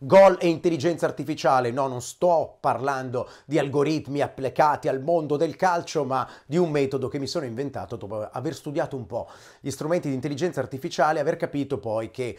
Gol e intelligenza artificiale, no, non sto parlando di algoritmi applicati al mondo del calcio, ma di un metodo che mi sono inventato dopo aver studiato un po' gli strumenti di intelligenza artificiale e aver capito poi che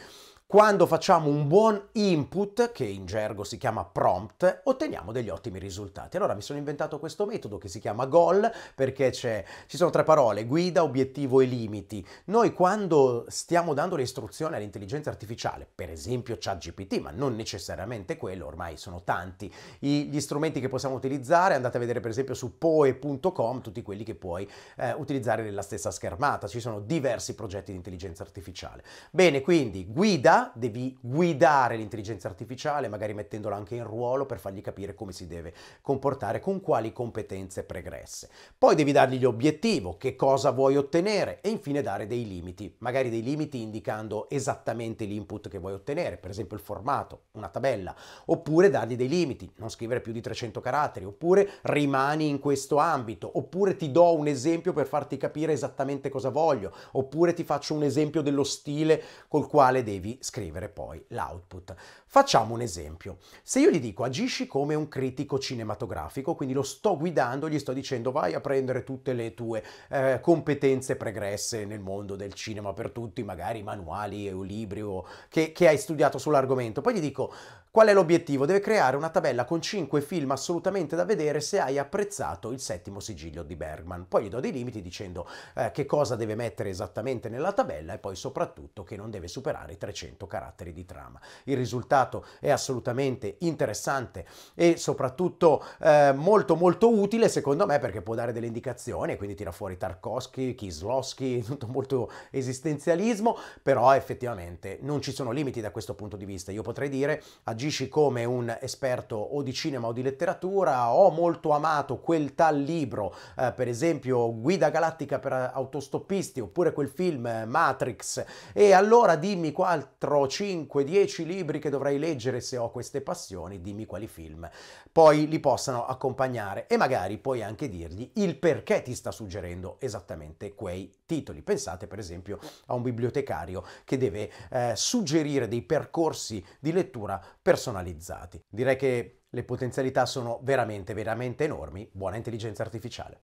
quando facciamo un buon input, che in gergo si chiama prompt, otteniamo degli ottimi risultati. Allora mi sono inventato questo metodo che si chiama goal perché ci sono tre parole, guida, obiettivo e limiti. Noi quando stiamo dando le istruzioni all'intelligenza artificiale, per esempio ChatGPT, ma non necessariamente quello, ormai sono tanti I, gli strumenti che possiamo utilizzare, andate a vedere per esempio su poe.com tutti quelli che puoi eh, utilizzare nella stessa schermata, ci sono diversi progetti di intelligenza artificiale. Bene, quindi guida devi guidare l'intelligenza artificiale, magari mettendola anche in ruolo per fargli capire come si deve comportare, con quali competenze pregresse. Poi devi dargli l'obiettivo, che cosa vuoi ottenere e infine dare dei limiti, magari dei limiti indicando esattamente l'input che vuoi ottenere, per esempio il formato, una tabella, oppure dargli dei limiti, non scrivere più di 300 caratteri, oppure rimani in questo ambito, oppure ti do un esempio per farti capire esattamente cosa voglio, oppure ti faccio un esempio dello stile col quale devi scrivere poi l'output. Facciamo un esempio. Se io gli dico agisci come un critico cinematografico, quindi lo sto guidando, gli sto dicendo vai a prendere tutte le tue eh, competenze pregresse nel mondo del cinema per tutti, magari manuali o libri o che, che hai studiato sull'argomento, poi gli dico Qual è l'obiettivo? Deve creare una tabella con 5 film assolutamente da vedere se hai apprezzato il settimo sigillo di Bergman. Poi gli do dei limiti dicendo eh, che cosa deve mettere esattamente nella tabella e poi soprattutto che non deve superare i 300 100 caratteri di trama. Il risultato è assolutamente interessante e soprattutto eh, molto molto utile secondo me perché può dare delle indicazioni, e quindi tira fuori Tarkovsky, Kislowski, tutto molto esistenzialismo, però effettivamente non ci sono limiti da questo punto di vista. Io potrei dire agisci come un esperto o di cinema o di letteratura, ho molto amato quel tal libro, eh, per esempio Guida Galattica per autostoppisti oppure quel film eh, Matrix e allora dimmi quattro 4, 5, 10 libri che dovrai leggere se ho queste passioni, dimmi quali film poi li possano accompagnare e magari puoi anche dirgli il perché ti sta suggerendo esattamente quei titoli. Pensate per esempio a un bibliotecario che deve eh, suggerire dei percorsi di lettura personalizzati. Direi che le potenzialità sono veramente, veramente enormi. Buona intelligenza artificiale.